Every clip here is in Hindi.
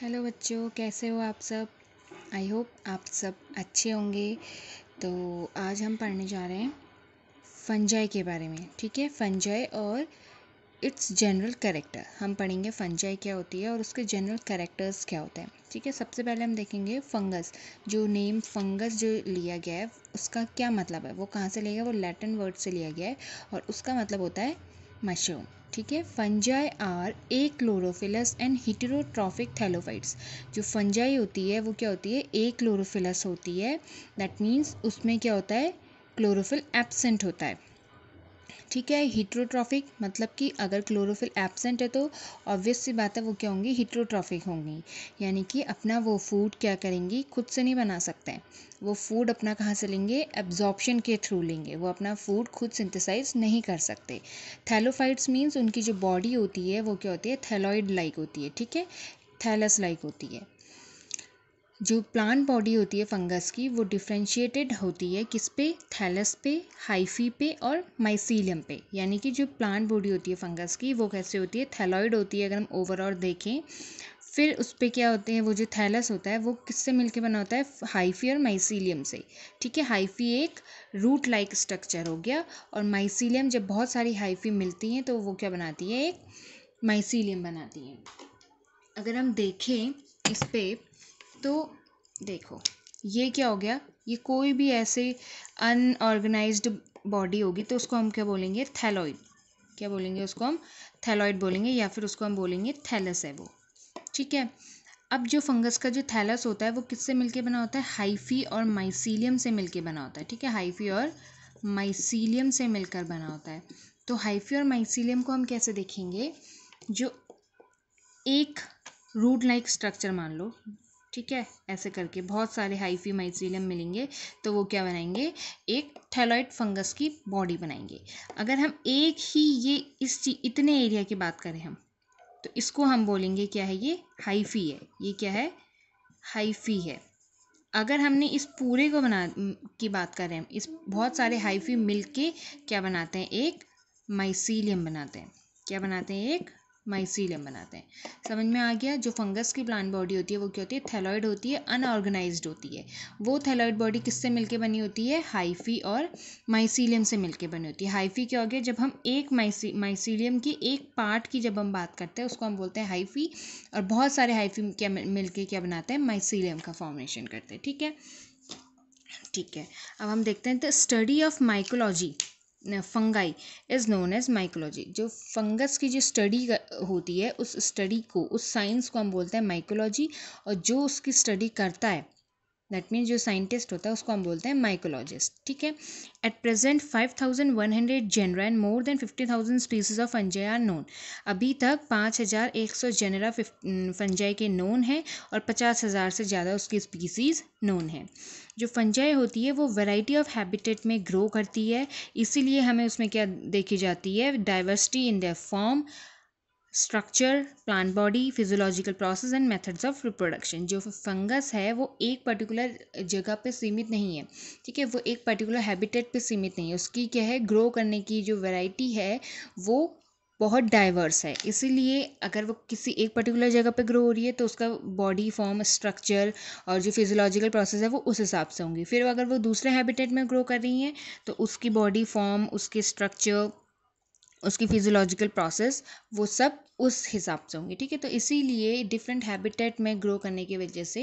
हेलो बच्चों कैसे हो आप सब आई होप आप सब अच्छे होंगे तो आज हम पढ़ने जा रहे हैं फंजाई के बारे में ठीक है फंजाई और इट्स जनरल करेक्टर हम पढ़ेंगे फंजाई क्या होती है और उसके जनरल करेक्टर्स क्या होते हैं ठीक है सबसे पहले हम देखेंगे फंगस जो नेम फंगस जो लिया गया है उसका क्या मतलब है वो कहाँ से लिया गया वो लैटिन वर्ड से लिया गया है और उसका मतलब होता है मशरूम ठीक है fungi are achlorophyllous and heterotrophic thallophytes जो फंजाई होती है वो क्या होती है ए क्लोरोफिलस होती है दैट मीन्स उसमें क्या होता है क्लोरोफिल एबसेंट होता है ठीक है हीट्रोट्रॉफिक मतलब कि अगर क्लोरोफिल एबसेंट है तो ऑब्वियस सी बात है वो क्या होंगी हीट्रोट्रॉफिक होंगी यानी कि अपना वो फूड क्या करेंगी खुद से नहीं बना सकते वो फूड अपना कहाँ से लेंगे एब्जॉर्प्शन के थ्रू लेंगे वो अपना फूड खुद सिंथेसाइज नहीं कर सकते थैलोफाइट्स मीन्स उनकी जो बॉडी होती है वो क्या होती है थैलॉइड लाइक होती है ठीक है थैलस लाइक होती है जो प्लांट बॉडी होती है फंगस की वो डिफ्रेंशिएटेड होती है किस पे थैलस पे हाइफी पे और माइसीलियम पे यानी कि जो प्लांट बॉडी होती है फंगस की वो कैसे होती है थैलॉइड होती है अगर हम ओवरऑल देखें फिर उस पर क्या होते हैं वो जो थैलस होता है वो किससे मिलके बना होता है हाइफी और माइसीलियम से ठीक है हाइफी एक रूट लाइक स्ट्रक्चर हो गया और माइसीलियम जब बहुत सारी हाइफी मिलती हैं तो वो क्या बनाती है एक माइसीलियम बनाती है अगर हम देखें इस पर तो देखो ये क्या हो गया ये कोई भी ऐसे अनऑर्गेनाइज बॉडी होगी तो उसको हम क्या बोलेंगे थैलॉइड क्या बोलेंगे उसको हम थैलॉइड बोलेंगे या फिर उसको हम बोलेंगे थैलस है वो ठीक है अब जो फंगस का जो थैलस होता है वो किससे मिलके बना होता है हाइफी और माइसीलियम से मिलके बना होता है ठीक है हाइफी और माइसीलियम से मिलकर बना होता है तो हाइफी और माइसीलियम को हम कैसे देखेंगे जो एक रूट लाइक स्ट्रक्चर मान लो ठीक है ऐसे करके बहुत सारे हाइफी माइसिलियम मिलेंगे तो वो क्या बनाएंगे एक थैलॉइड फंगस की बॉडी बनाएंगे अगर हम एक ही ये इस चीज इतने एरिया की बात करें हम तो इसको हम बोलेंगे क्या है ये हाइफी है ये क्या है हाइफी है अगर हमने इस पूरे को बना की बात करें इस बहुत सारे हाइफी मिल के क्या बनाते हैं एक माइसीलियम बनाते हैं क्या बनाते हैं एक माइसीलियम बनाते हैं समझ में आ गया जो फंगस की प्लांट बॉडी होती है वो क्या होती है थैलॉइड होती है अनऑर्गेनाइज होती है वो थैलॉइड बॉडी किससे मिलके बनी होती है हाइफी और माइसीलियम से मिलके बनी होती है हाइफी क्या हो गया जब हम एक माइसी माइसीलियम की एक पार्ट की जब हम बात करते हैं उसको हम बोलते हैं हाइफी और बहुत सारे हाइफी क्या मिल क्या बनाते हैं माइसीलियम का फॉर्मेशन करते हैं ठीक है ठीक है अब हम देखते हैं the study of mycology fungi is known as mycology जो फंगस की जो स्टडी होती है उस स्टडी को उस साइंस को हम बोलते हैं माइकोलॉजी और जो उसकी स्टडी करता है दैट मीन्स जो साइंटिस्ट होता है उसको हम बोलते हैं माइकोलॉजिस्ट ठीक है at present five thousand one hundred genera and more than fifty thousand species of fungi are known अभी तक पाँच हज़ार एक सौ जेनरा फंजाई के नोन हैं और पचास हज़ार से ज़्यादा उसकी स्पीसीज़ नोन हैं जो फंजाई होती है वो वैरायटी ऑफ हैबिटेट में ग्रो करती है इसीलिए हमें उसमें क्या देखी जाती है diversity in the form structure plant body physiological process and methods of reproduction जो फंगस है वो एक पर्टिकुलर जगह पे सीमित नहीं है ठीक है वो एक पर्टिकुलर हैबिटेट पे सीमित नहीं है उसकी क्या है ग्रो करने की जो वैरायटी है वो बहुत डाइवर्स है इसीलिए अगर वो किसी एक पर्टिकुलर जगह पे ग्रो हो रही है तो उसका बॉडी फॉर्म स्ट्रक्चर और जो फिजियोलॉजिकल प्रोसेस है वो उस हिसाब से होंगी फिर अगर वो दूसरे हैबिटेट में ग्रो कर रही हैं तो उसकी बॉडी फॉर्म उसके स्ट्रक्चर उसकी फिजियोलॉजिकल प्रोसेस वो सब उस हिसाब से होंगे ठीक है तो इसीलिए डिफरेंट हैबिटेट में ग्रो करने की वजह से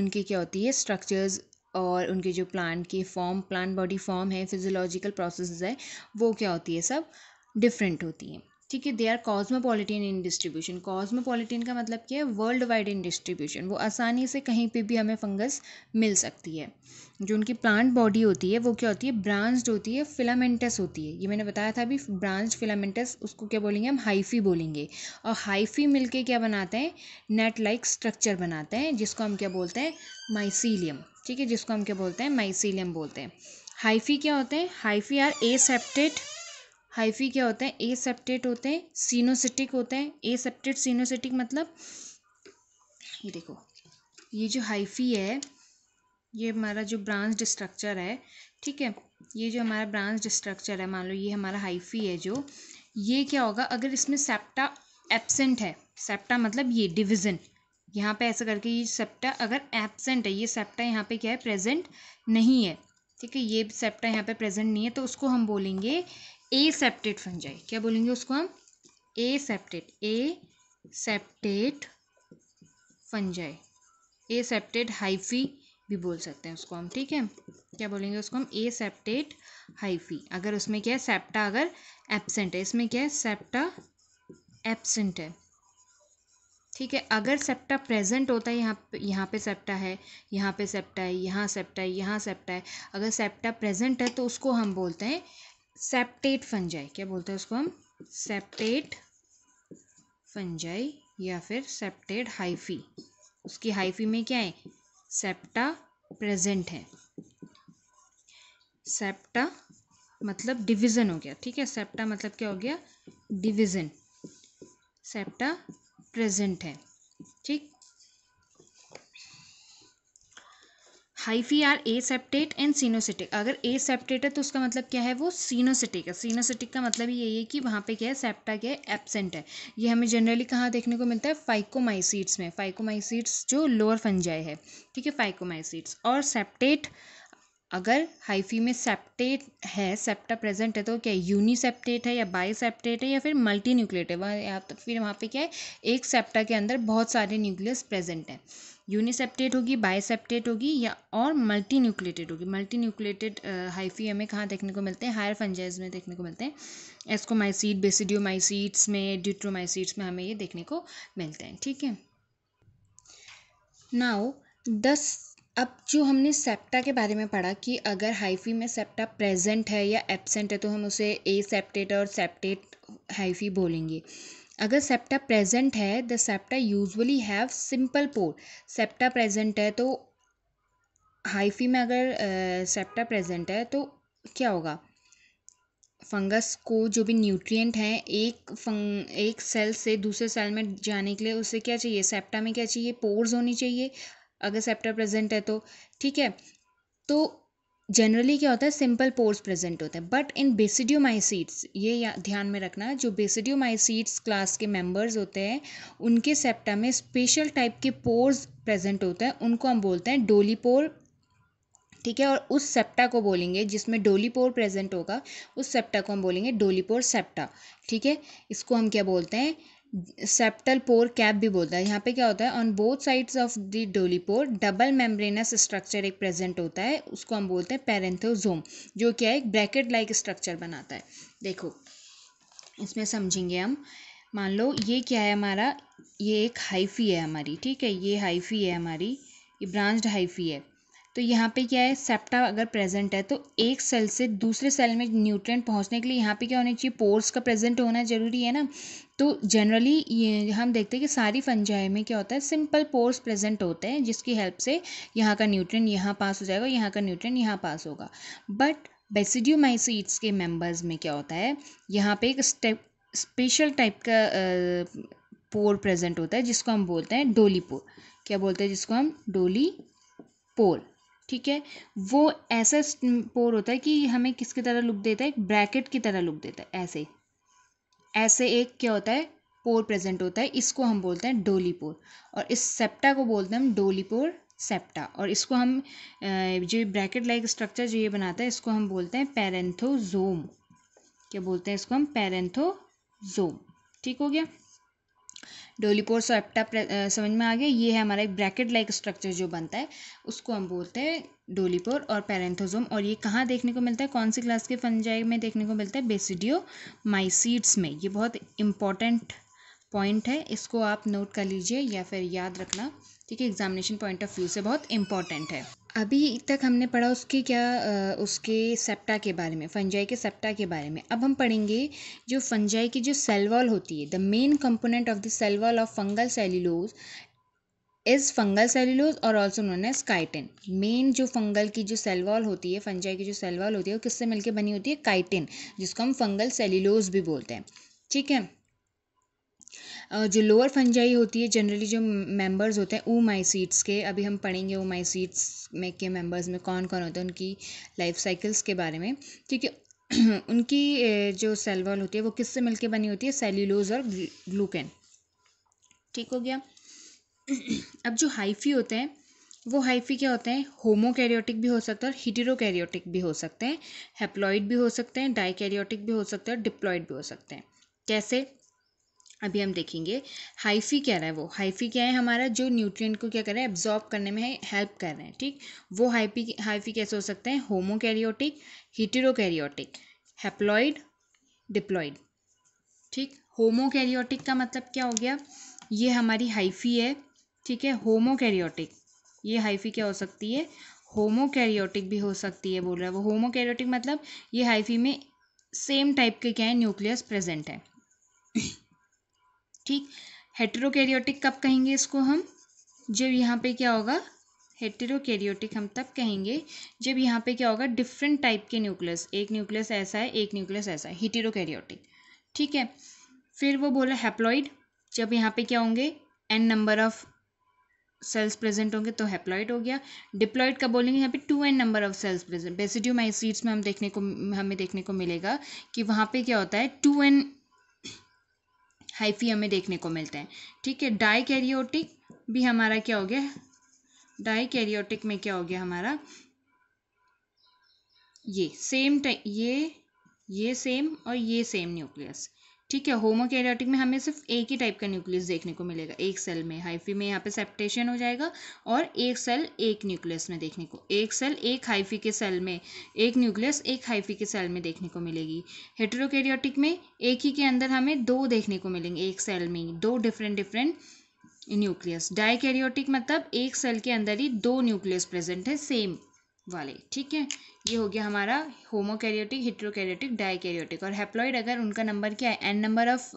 उनकी क्या होती है स्ट्रक्चर्स और उनके जो प्लांट की फॉर्म प्लांट बॉडी फॉर्म है फिजियोलॉजिकल प्रोसेस है वो क्या होती है सब डिफरेंट होती है ठीक है they are cosmopolitan in distribution cosmopolitan का मतलब क्या है वर्ल्ड वाइड इन डिस्ट्रीब्यूशन वो आसानी से कहीं पे भी हमें फंगस मिल सकती है जो उनकी प्लांट बॉडी होती है वो क्या होती है ब्रांच्ड होती है फिलामेंटस होती है ये मैंने बताया था अभी ब्रांच फिलामेंटस उसको क्या बोलेंगे हम हाइफी बोलेंगे और हाइफी मिलके क्या बनाते हैं नेट लाइक स्ट्रक्चर बनाते हैं जिसको हम क्या बोलते हैं माइसीलियम ठीक है जिसको हम क्या बोलते हैं माइसीलियम बोलते हैं हाइफी क्या होते हैं हाइफी आर एसेप्टेड हाइफी क्या होते हैं एसेप्टेट होते हैं सीनोसिटिक होते हैं एसेप्टेट सीनोसिटिक मतलब ये देखो ये जो हाइफी है ये हमारा जो ब्रांच स्ट्रक्चर है ठीक है ये जो हमारा ब्रांच स्ट्रक्चर है मान लो ये हमारा हाइफी है जो ये क्या होगा अगर इसमें सेप्टा एबसेंट है सेप्टा मतलब ये डिवीज़न यहाँ पे ऐसा करके ये सेप्टा अगर एबसेंट है ये सेप्टा यहाँ पे क्या है प्रेजेंट नहीं है ठीक है ये सेप्टा यहाँ पे प्रेजेंट नहीं है तो उसको हम बोलेंगे ए सेप्टेट फंजाई क्या बोलेंगे उसको हम aseptate aseptate fungi aseptate hyphae भी बोल सकते हैं उसको हम ठीक है क्या बोलेंगे उसको हम ए सेप्टेट हाइफी अगर उसमें क्या है सेप्टा अगर एबसेंट है इसमें क्या है सेप्टा एबसेंट है ठीक है अगर सेप्टा प्रेजेंट होता है यहाँ पे यहाँ पे सेप्टा है यहाँ पे सेप्टा है यहाँ सेप्टा है यहाँ सेप्टा है अगर सेप्टा प्रेजेंट है तो उसको हम बोलते हैं सेप्टेट फंजाई क्या बोलते हैं उसको हम सेप्टेट फंजाई या फिर सेप्टेट हाइफी उसकी हाइफी में क्या है सेप्टा प्रेजेंट है सेप्टा मतलब डिवीज़न हो गया ठीक है सेप्टा मतलब क्या हो गया डिवीज़न सेप्टा प्रेजेंट है hyphae are aseptate and coenocytic अगर ए सेप्टेट है तो उसका मतलब क्या है वो सीनोसिटिक है सीनोसिटिक का मतलब यही है कि वहाँ पे क्या है सेप्टा क्या है एबसेंट है ये हमें जनरली कहाँ देखने को मिलता है फाइकोमाइसीड्स में फाइकोमाइसीड्स जो लोअर फंजाई है ठीक है फाइकोमाइसीड्स और सेप्टेट अगर हाइफी में सेप्टेट है सेप्टा प्रेजेंट है तो क्या यूनिसेप्टेट है या सेप्टेट है या फिर मल्टी न्यूक्लियट है वहाँ या तो फिर वहाँ पे क्या है एक सेप्टा के अंदर बहुत सारे न्यूक्लियस प्रेजेंट हैं यूनिसेप्टेट होगी बाइसेप्टेट होगी या और मल्टी न्यूक्लेटेड होगी मल्टी न्यूक्लेटेड हाइफी हमें कहाँ देखने को मिलते हैं हायर फंजाइज में देखने को मिलते हैं एस्कोमाइसीड बेसिडियोमाइसीड्स में ड्यूट्रोमाइसीड्स में हमें ये देखने को मिलते हैं ठीक है नाउ दस अब जो हमने सेप्टा के बारे में पढ़ा कि अगर हाइफी में सेप्टा प्रेजेंट है या एब्सेंट है तो हम उसे ए सेप्टेट और सेप्टेट हाइफी बोलेंगे अगर सेप्टा प्रेजेंट है the septa usually have simple pore septa present है तो हाइफी में अगर सेप्टा प्रेजेंट है तो क्या होगा फंगस को जो भी न्यूट्रिएंट हैं एक फंग एक सेल से दूसरे सेल में जाने के लिए उसे क्या चाहिए सेप्टा में क्या चाहिए पोर्स होनी चाहिए अगर सेप्टा प्रेजेंट है तो ठीक है तो जनरली क्या होता है सिंपल पोर्स प्रेजेंट होते हैं बट इन बेसिडियोमाइसीड्स ये ध्यान में रखना जो बेसिडियोमाइसीड्स क्लास के मेंबर्स होते हैं उनके सेप्टा में स्पेशल टाइप के पोर्स प्रेजेंट होते हैं उनको हम बोलते हैं डोलीपोर ठीक है और उस सेप्टा को बोलेंगे जिसमें डोलीपोर प्रेजेंट होगा उस सेप्टा को हम बोलेंगे डोलीपोर सेप्टा ठीक है इसको हम क्या बोलते हैं सेप्टल पोर कैप भी बोलता है यहाँ पे क्या होता है on both sides of the dolipore double membranous structure एक प्रेजेंट होता है उसको हम बोलते हैं पेरेंथोजोम जो क्या है एक ब्रैकेट लाइक स्ट्रक्चर बनाता है देखो इसमें समझेंगे हम मान लो ये क्या है हमारा ये एक हाइफी है हमारी ठीक है ये हाइफी है हमारी ये ब्रांच्ड हाइफी है तो यहाँ पे क्या है सेप्टा अगर प्रेजेंट है तो एक सेल से दूसरे सेल में न्यूट्रिएंट पहुँचने के लिए यहाँ पे क्या होना चाहिए पोर्स का प्रेजेंट होना ज़रूरी है ना तो जनरली ये हम देखते हैं कि सारी फंजाई में क्या होता है सिंपल पोर्स प्रेजेंट होते हैं जिसकी हेल्प से यहाँ का न्यूट्रेंट यहाँ पास हो जाएगा यहाँ का न्यूट्रेंट यहाँ पास होगा बट बेसिड्यूमाइसीट्स के मेम्बर्स में क्या होता है यहाँ पर एक स्पेशल टाइप का पोर प्रेजेंट होता है जिसको हम बोलते हैं डोली पोर क्या बोलते हैं जिसको हम डोली पोर ठीक है वो ऐसा पोर होता है कि हमें किसकी तरह लुक देता है एक ब्रैकेट की तरह लुक देता है ऐसे ऐसे एक क्या होता है पोर प्रेजेंट होता है इसको हम बोलते हैं डोली पोर और इस सेप्टा को बोलते हैं हम डोली पोर सेप्टा और इसको हम जो ब्रैकेट लाइक स्ट्रक्चर जो ये बनाता है इसको हम बोलते हैं पेरेंथोजोम क्या बोलते हैं इसको हम पेरेंथोजोम ठीक हो गया डोलीपोर और एप्टा समझ में आ गया ये है हमारा एक ब्रैकेट लाइक स्ट्रक्चर जो बनता है उसको हम बोलते हैं डोलीपोर और पैरेंथोजोम और ये कहाँ देखने को मिलता है कौन सी क्लास के फनजाई में देखने को मिलता है बेसिडियो माइसीड्स में ये बहुत इंपॉर्टेंट पॉइंट है इसको आप नोट कर लीजिए या फिर याद रखना ठीक है एग्जामिनेशन पॉइंट ऑफ व्यू से बहुत इंपॉर्टेंट है अभी तक हमने पढ़ा उसके क्या उसके सेप्टा के बारे में फंजाई के सेप्टा के बारे में अब हम पढ़ेंगे जो फंजाई की जो सेलवॉल होती है the main component of the cell wall of fungal cellulose is fungal cellulose और also known as chitin main जो फंगल की जो सेलवॉल होती है फंजाई की जो सेलवॉल होती है वो किससे मिलकर बनी होती है काइटिन जिसको हम फंगल सेल्यूलोज भी बोलते हैं ठीक है जो लोअर फंजाई होती है जनरली जो मेंबर्स होते हैं ओ माई सीट्स के अभी हम पढ़ेंगे ओ माई सीट्स में के मेंबर्स में कौन कौन होते हैं उनकी लाइफ साइकिल्स के बारे में ठीक है उनकी जो सेल वॉल होती है वो किससे मिलके बनी होती है सेल्यूलोज और ग्लूकेन ठीक हो गया अब जो हाइफी होते हैं वो हाइफी क्या होते हैं होमोकैरियोटिक भी हो सकता है और हिटेरोकैरियोटिक भी हो सकते हैं हेप्लॉइड भी हो सकते हैं डाइकैरियोटिक भी हो सकते हैं और डिप्लॉइड भी हो सकते हैं कैसे अभी हम देखेंगे हाइफी क्या रहा है वो हाइफी क्या है हमारा जो न्यूट्रिएंट को क्या कर रहा है एब्जॉर्ब करने में हेल्प कर रहे हैं ठीक वो हाइफी हाइफी कैसे हो सकते हैं होमोकैरियोटिक हीटेरोकैरियोटिक हैप्लॉइड डिप्लॉइड ठीक होमोकैरियोटिक का मतलब क्या हो गया ये हमारी हाइफी है ठीक है होमोकैरियोटिक ये हाइफी क्या हो सकती है होमोकैरियोटिक भी हो सकती है बोल रहा है वो होमोकैरियोटिक मतलब ये हाइफी में सेम टाइप के क्या है न्यूक्लियस प्रेजेंट है ठीक हेट्रोकैरियोटिक कब कहेंगे इसको हम जब यहाँ पे क्या होगा हेटेरोकैरियोटिक हम तब कहेंगे जब यहाँ पे क्या होगा डिफरेंट टाइप के न्यूक्लियस एक न्यूक्लियस ऐसा है एक न्यूक्लियस ऐसा है हेटेरोकैरियोटिक ठीक है फिर वो बोला हैप्लॉइड जब यहाँ पे क्या होंगे n number of cells present होंगे तो हैप्लॉइड हो गया डिप्लॉइड का बोलेंगे यहाँ पे two n number of cells present basidium में हम देखने को हमें देखने को मिलेगा कि वहाँ पे क्या होता है टू एन हाइफी हमें देखने को मिलते हैं ठीक है डाई कैरियोटिक भी हमारा क्या हो गया डाई कैरियोटिक में क्या हो गया हमारा ये सेम ये ये सेम और ये सेम न्यूक्लियस ठीक है होमोकैरियोटिक में हमें सिर्फ एक ही टाइप का न्यूक्लियस देखने को मिलेगा एक सेल में हाइफी में यहाँ पे सेप्टेशन हो जाएगा और एक सेल एक न्यूक्लियस में देखने को एक सेल एक हाइफी के सेल में एक न्यूक्लियस एक हाइफी के सेल में देखने को मिलेगी हेट्रोकैरियोटिक में एक ही के अंदर हमें दो देखने को मिलेंगे एक सेल में दो डिफरेंट डिफरेंट न्यूक्लियस कैरियोटिक मतलब एक सेल के अंदर ही दो न्यूक्लियस प्रेजेंट है सेम वाले ठीक है ये हो गया हमारा होमोकैरियोटिक हिट्रोकैरियोटिक डायकैरियोटिक और हैप्लॉइड अगर उनका नंबर क्या है एन नंबर ऑफ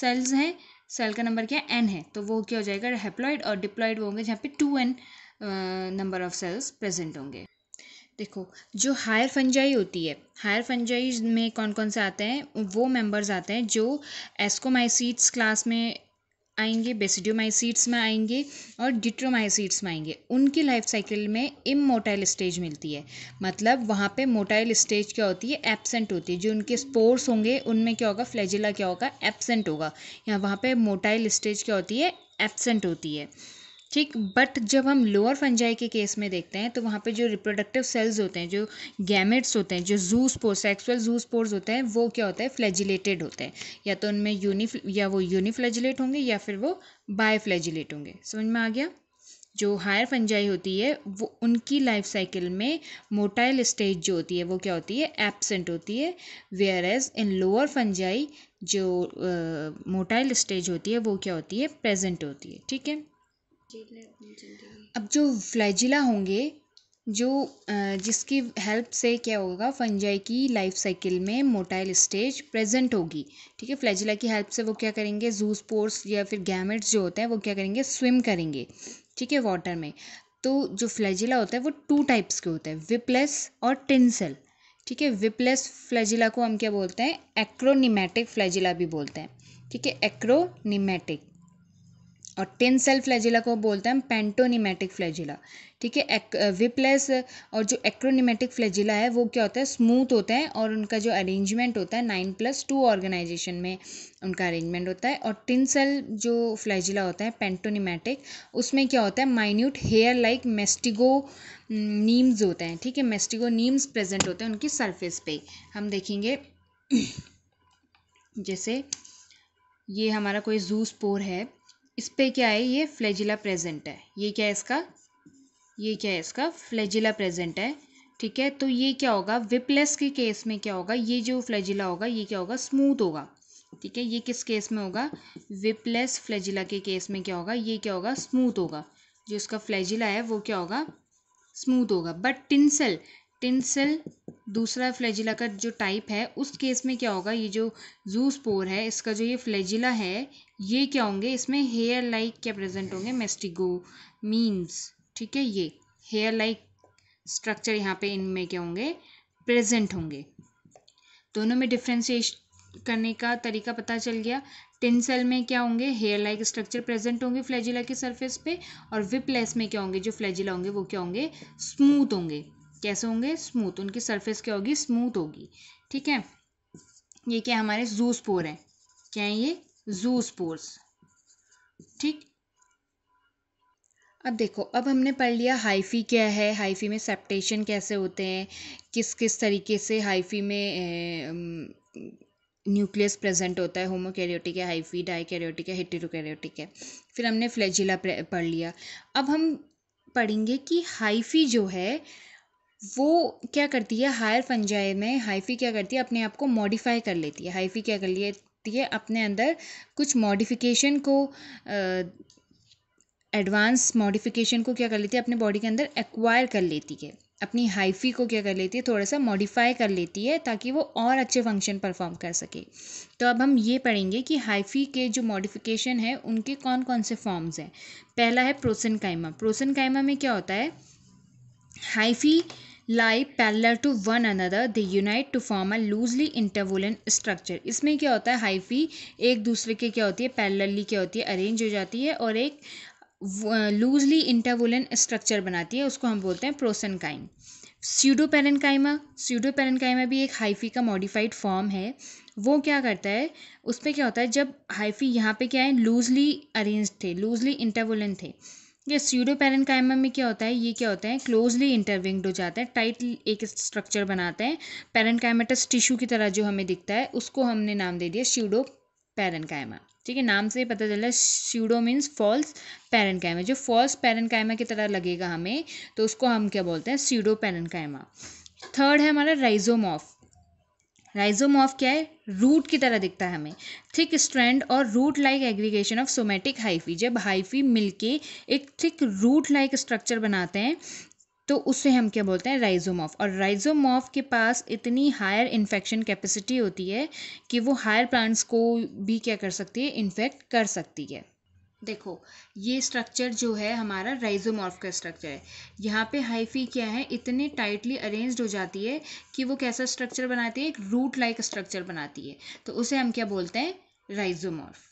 सेल्स हैं सेल का नंबर क्या है एन है तो वो क्या हो जाएगा हैप्लॉइड और डिप्लॉइड वो होंगे जहाँ पे two n number of cells present होंगे देखो जो हायर फंजाई होती है हायर फंजाई में कौन कौन से आते हैं वो मेंबर्स आते हैं जो एस्कोमाइसीट्स क्लास में आएंगे बेसिडियोमाइसीड्स में आएंगे और डिट्रोमाइसीड्स में आएंगे उनकी लाइफ साइकिल में इमोटाइल स्टेज मिलती है मतलब वहाँ पे मोटाइल स्टेज क्या होती है एब्सेंट होती है जो उनके स्पोर्स होंगे उनमें क्या होगा फ्लैजिला क्या होगा एब्सेंट होगा या वहाँ पे मोटाइल स्टेज क्या होती है एब्सेंट होती है ठीक बट जब हम लोअर फंजाई के केस में देखते हैं तो वहाँ पे जो रिप्रोडक्टिव सेल्स होते हैं जो गैमेट्स होते हैं जो जू स्पोर्स सेक्सुअल जू स्पोर्स होते हैं वो क्या होता है फ्लैजिलेटेड होते हैं या तो उनमें यूनि या वो यूनिफ्लैजिलेट होंगे या फिर वो बायफ्लैजिलेट होंगे समझ में आ गया जो हायर फंजाई होती है वो उनकी लाइफ साइकिल में मोटाइल स्टेज जो होती है वो क्या होती है एबसेंट होती है whereas in lower fungi जो मोटाइल uh, स्टेज होती है वो क्या होती है प्रेजेंट होती है ठीक है अब जो फ्लैजिला होंगे जो जिसकी हेल्प से क्या होगा फंजाई की लाइफ साइकिल में मोटाइल स्टेज प्रेजेंट होगी ठीक है फ्लैजिला की हेल्प से वो क्या करेंगे जू स्पोर्ट्स या फिर गैमेट्स जो होते हैं वो क्या करेंगे स्विम करेंगे ठीक है वाटर में तो जो फ्लैजिला होता है वो टू टाइप्स के होते हैं विपलेस और टिनसेल ठीक है विपलेस फ्लैजिला को हम क्या बोलते हैं एक्रोनीमेटिक फ्लैजिला भी बोलते हैं ठीक है एक्रोनीमेटिक और टिन सेल फ्लैजिला को बोलते हैं पेंटोनीमेटिक फ्लैजिला ठीक है विपलेस और जो एक्रोनीमेटिक फ्लैजिला है वो क्या होता है स्मूथ होते हैं और उनका जो अरेंजमेंट होता है नाइन प्लस टू ऑर्गेनाइजेशन में उनका अरेंजमेंट होता है और टिन सेल जो फ्लैजिला होता है पेंटोनीमेटिक उसमें क्या होता है minute hair like mastigonemes होते हैं ठीक है मेस्टिगो नीम्स प्रेजेंट होते हैं उनकी सरफेस पे हम देखेंगे जैसे ये हमारा कोई जू स्पोर है इस पर क्या है ये फ्लैजिला प्रेजेंट है ये क्या है इसका ये क्या है इसका फ्लैजिला प्रेजेंट है ठीक है तो ये क्या होगा विपलेस के केस में क्या होगा ये जो फ्लैजिला होगा ये क्या होगा स्मूथ होगा ठीक है ये किस केस में होगा विपलेस फ्लैजिला के केस में क्या होगा ये क्या होगा स्मूथ होगा जो इसका फ्लैजिला है वो क्या होगा स्मूथ होगा बट टिंसल टिनसेल दूसरा फ्लैजिला का जो टाइप है उस केस में क्या होगा ये जो जू स्पोर है इसका जो ये फ्लैजिला है ये क्या होंगे इसमें हेयर लाइक क्या प्रेजेंट होंगे मेस्टिगो मीन्स ठीक है ये हेयर लाइक स्ट्रक्चर यहाँ पे इनमें क्या होंगे प्रेजेंट होंगे दोनों में डिफ्रेंशिएट करने का तरीका पता चल गया टिनसेल में क्या होंगे हेयर लाइक स्ट्रक्चर प्रेजेंट होंगे फ्लैजिला के सरफेस पे और विपलेस में क्या होंगे जो फ्लैजिला होंगे वो क्या होंगे स्मूथ होंगे कैसे होंगे स्मूथ उनकी सरफेस क्या होगी स्मूथ होगी ठीक है ये क्या हमारे जू स्पोर हैं क्या है ये जू स्पोर्स ठीक अब देखो अब हमने पढ़ लिया हाइफी क्या है हाइफी में सेप्टेशन कैसे होते हैं किस किस तरीके से हाइफी में न्यूक्लियस प्रेजेंट होता है होमोकैरियोटिक है हाइफी डाइकैरियोटिक है हेटेरोकैरियोटिक है फिर हमने फ्लैजिला पढ़ लिया अब हम पढ़ेंगे कि हाइफी जो है वो क्या करती है हायर फंजाई में हाइफी क्या करती है अपने आप को मॉडिफाई कर लेती है हाइफी क्या कर लेती है अपने अंदर कुछ मॉडिफिकेशन को एडवांस मॉडिफिकेशन को क्या कर लेती है अपने बॉडी के अंदर एक्वायर कर लेती है अपनी हाइफी को क्या कर लेती है थोड़ा सा मॉडिफाई कर लेती है ताकि वो और अच्छे फंक्शन परफॉर्म कर सके तो अब हम ये पढ़ेंगे कि हाइफी के जो मॉडिफिकेशन है उनके कौन कौन से फॉर्म्स हैं पहला है प्रोसन कायमा प्रोसन कायमा में क्या होता है hyphae lie parallel to one another they unite to form a loosely interwoven structure इसमें क्या होता है हाइफी एक दूसरे के क्या होती है पैलरली क्या होती है अरेंज हो जाती है और एक लूजली इंटरवोलन स्ट्रक्चर बनाती है उसको हम बोलते हैं पेरनकाइमा स्यूडोपेरनकाइमा स्यूडोपेरनकाइमा भी एक हाइफी का मॉडिफाइड फॉर्म है वो क्या करता है उस पर क्या होता है जब हाइफी यहाँ पे क्या है लूजली अरेंज थे लूजली इंटरवोलन थे ये स्यूडो पैरनकाइमा में क्या होता है ये क्या होता है क्लोजली इंटरविंग्ड हो जाता है टाइट एक स्ट्रक्चर बनाते हैं पैरनकाइमेटस टिश्यू की तरह जो हमें दिखता है उसको हमने नाम दे दिया स्यूडो पैरनकाइमा ठीक है नाम से पता चला स्यूडो मीन्स फॉल्स पैरनकाइमा जो फॉल्स पैरनकाइमा की तरह लगेगा हमें तो उसको हम क्या बोलते हैं स्यूडो पैरनकाइमा थर्ड है हमारा राइजोमॉफ राइजोम ऑफ क्या है रूट की तरह दिखता है हमें थिक स्ट्रैंड और root like aggregation of somatic hyphae जब हाइफी मिलके एक थिक रूट लाइक स्ट्रक्चर बनाते हैं तो उससे हम क्या बोलते हैं राइजोम ऑफ और राइजोम ऑफ के पास इतनी हायर इन्फेक्शन कैपेसिटी होती है कि वो हायर प्लांट्स को भी क्या कर सकती है इन्फेक्ट कर सकती है देखो ये स्ट्रक्चर जो है हमारा राइजोमॉर्फ का स्ट्रक्चर है यहाँ पे हाइफी क्या है इतने टाइटली अरेंज्ड हो जाती है कि वो कैसा स्ट्रक्चर बनाती है एक रूट लाइक स्ट्रक्चर बनाती है तो उसे हम क्या बोलते हैं राइजोमॉर्फ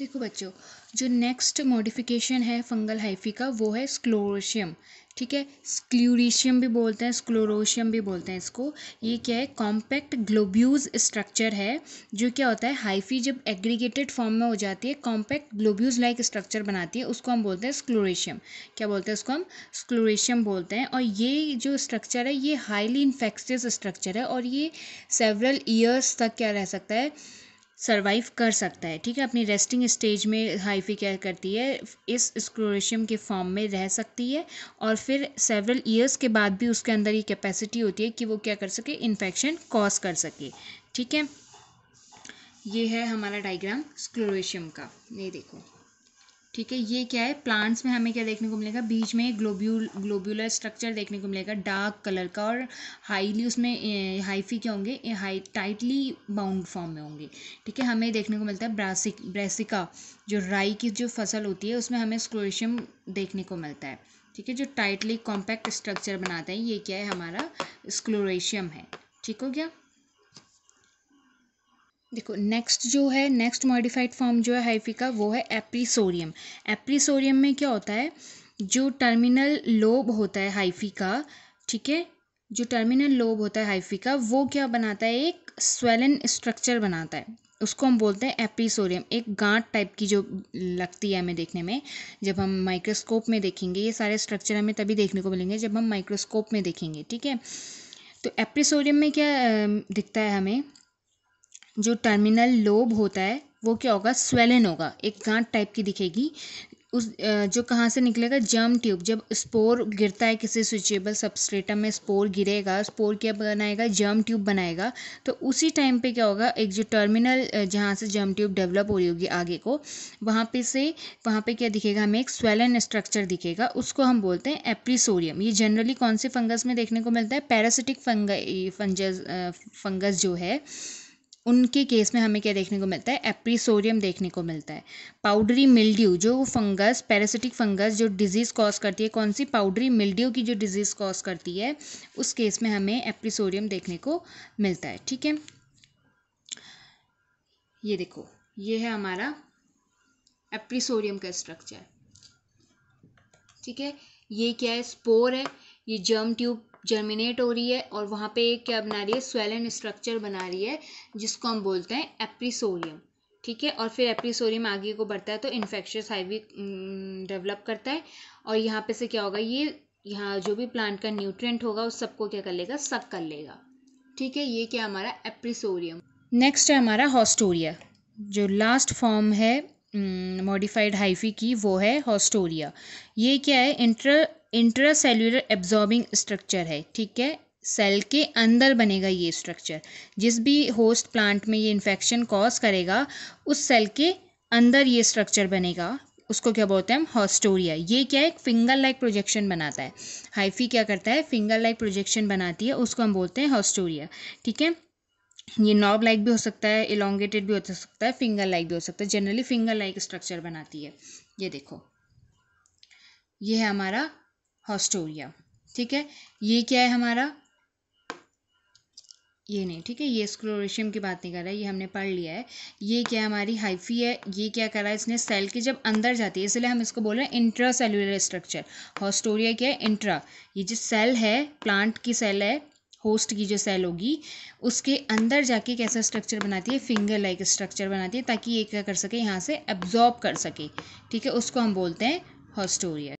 देखो बच्चों जो नेक्स्ट मॉडिफिकेशन है फंगल हाइफी का वो है स्क्लोरोशियम ठीक है स्क्लूरिशियम भी बोलते हैं स्क्लोरोशियम भी बोलते हैं इसको ये क्या है कॉम्पैक्ट ग्लोब्यूज स्ट्रक्चर है जो क्या होता है हाइफी जब एग्रीगेटेड फॉर्म में हो जाती है कॉम्पैक्ट ग्लोब्यूज लाइक स्ट्रक्चर बनाती है उसको हम बोलते हैं स्क्लोरेशियम क्या बोलते हैं उसको हम स्क्लोरेशियम बोलते हैं और ये जो स्ट्रक्चर है ये हाईली इन्फेक्शियस स्ट्रक्चर है और ये सेवरल ईयर्स तक क्या रह सकता है सर्वाइव कर सकता है ठीक है अपनी रेस्टिंग स्टेज में हाइफी क्या करती है इस स्क्रोरेशियम के फॉर्म में रह सकती है और फिर सेवरल ईयर्स के बाद भी उसके अंदर ये कैपेसिटी होती है कि वो क्या कर सके इन्फेक्शन कॉज कर सके ठीक है ये है हमारा डायग्राम स्क्लोरेशियम का ये देखो ठीक है ये क्या है प्लांट्स में हमें क्या देखने को मिलेगा बीच में ग्लोब्यूल ग्लोब्यूलर स्ट्रक्चर देखने को मिलेगा डार्क कलर का और हाईली उसमें हाईफी क्या होंगे हाई टाइटली बाउंड फॉर्म में होंगे ठीक है हमें देखने को मिलता है ब्रासिक ब्रेसिका जो राई की जो फसल होती है उसमें हमें स्क्लोशियम देखने को मिलता है ठीक है जो टाइटली कॉम्पैक्ट स्ट्रक्चर बनाते हैं ये क्या है हमारा स्क्लोरेशियम है ठीक हो गया देखो नेक्स्ट जो है नेक्स्ट मॉडिफाइड फॉर्म जो है हाइफी का वो है एप्रीसोरियम एप्रीसोरियम में क्या होता है जो टर्मिनल लोब होता है हाइफी का ठीक है जो टर्मिनल लोब होता है हाइफी का वो क्या बनाता है एक स्वेलन स्ट्रक्चर बनाता है उसको हम बोलते हैं एप्रीसोरियम एक गांठ टाइप की जो लगती है हमें देखने में जब हम माइक्रोस्कोप में देखेंगे ये सारे स्ट्रक्चर हमें तभी देखने को मिलेंगे जब हम माइक्रोस्कोप में देखेंगे ठीक है तो एप्रीसोरियम में क्या दिखता है हमें जो टर्मिनल लोब होता है वो क्या होगा स्वेलन होगा एक गांठ टाइप की दिखेगी उस जो कहाँ से निकलेगा जर्म ट्यूब जब स्पोर गिरता है किसी स्विचेबल सबस्ट्रेटम में स्पोर गिरेगा स्पोर क्या बनाएगा जर्म ट्यूब बनाएगा तो उसी टाइम पे क्या होगा एक जो टर्मिनल जहाँ से जर्म ट्यूब डेवलप हो रही होगी आगे को वहाँ पे से वहाँ पे क्या दिखेगा हमें एक स्वेलन स्ट्रक्चर दिखेगा उसको हम बोलते हैं एप्रीसोरियम ये जनरली कौन से फंगस में देखने को मिलता है पैरासिटिक फंग फंजस फंगस जो है उनके केस में हमें क्या देखने को मिलता है एप्रीसोरियम देखने को मिलता है पाउडरी मिल्ड्यू जो फंगस पैरासिटिक फंगस जो डिजीज़ कॉज करती है कौन सी पाउडरी मिल्ड्यू की जो डिजीज़ कॉज करती है उस केस में हमें एप्रीसोरियम देखने को मिलता है ठीक है ये देखो ये है हमारा एप्रीसोरियम का स्ट्रक्चर ठीक है ये क्या है स्पोर है ये जर्म ट्यूब जर्मिनेट हो रही है और वहाँ पे क्या बना रही है स्वेलन स्ट्रक्चर बना रही है जिसको हम बोलते हैं एप्रीसोरियम ठीक है और फिर एप्रीसोरियम आगे को बढ़ता है तो इन्फेक्शस हाईवी डेवलप करता है और यहाँ पे से क्या होगा ये यहाँ जो भी प्लांट का न्यूट्रेंट होगा उस सबको क्या कर लेगा सक कर लेगा ठीक है ये क्या हमारा एप्रिसोरियम नेक्स्ट है हमारा हॉस्टोरिया जो लास्ट फॉर्म है मॉडिफाइड हम्म, हाइफी की वो है हॉस्टोरिया ये क्या है इंटर इंट्रासेल्यूलर एब्जॉर्बिंग स्ट्रक्चर है ठीक है सेल के अंदर बनेगा ये स्ट्रक्चर जिस भी होस्ट प्लांट में ये इन्फेक्शन कॉज करेगा उस सेल के अंदर ये स्ट्रक्चर बनेगा उसको क्या बोलते हैं हम हॉस्टोरिया ये क्या है फिंगर लाइक प्रोजेक्शन बनाता है हाइफी क्या करता है फिंगर लाइक प्रोजेक्शन बनाती है उसको हम बोलते हैं हॉस्टोरिया ठीक है ये नॉब लाइक भी हो सकता है इलोंगेटेड भी हो सकता है फिंगर लाइक भी हो सकता है जनरली फिंगर लाइक स्ट्रक्चर बनाती है ये देखो ये है हमारा हॉस्टोरिया ठीक है ये क्या है हमारा ये नहीं ठीक है ये स्क्लोरेशियम की बात नहीं कर रहा है ये हमने पढ़ लिया है ये क्या हमारी हाइफी है ये क्या कर रहा है इसने सेल के जब अंदर जाती है इसलिए हम इसको बोल रहे हैं इंट्रा सेलुलर स्ट्रक्चर हॉस्टोरिया क्या है इंट्रा ये जो सेल है प्लांट की सेल है होस्ट की जो सेल होगी उसके अंदर जाके कैसा स्ट्रक्चर बनाती है फिंगर लाइक स्ट्रक्चर बनाती है ताकि ये क्या कर सके यहाँ से एब्जॉर्ब कर सके ठीक है उसको हम बोलते हैं हॉस्टोरिया